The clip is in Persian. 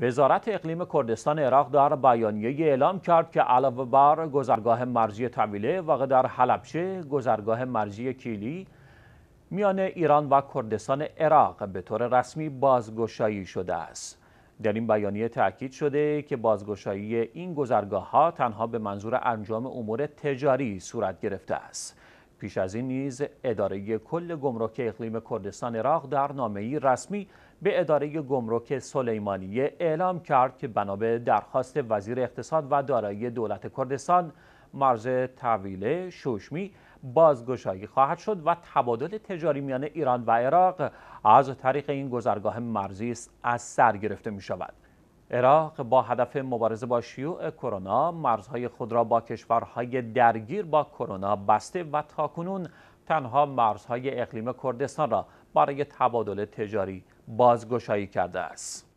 وزارت اقلیم کردستان عراق در بیانیه اعلام کرد که علاوه بر گذرگاه مرزی طویله واقع در حلبچه گذرگاه مرزی کیلی میان ایران و کردستان عراق به طور رسمی بازگشایی شده است در این بیانیه تاکید شده که بازگشایی این گذرگاه ها تنها به منظور انجام امور تجاری صورت گرفته است پیش از این نیز اداره کل گمرک اقلیم کردستان عراق در نامه‌ای رسمی به اداره گمرک سلیمانیه اعلام کرد که بنا به درخواست وزیر اقتصاد و دارایی دولت کردستان مرز طویله شوشمی بازگشایی خواهد شد و تبادل تجاری میان ایران و عراق از طریق این گذرگاه مرزی از سر گرفته می شود. عراق با هدف مبارزه با شیوع کرونا مرزهای خود را با کشورهای درگیر با کرونا بسته و تاکنون تنها مرزهای اقلیم کردستان را برای تبادل تجاری بازگشایی کرده است.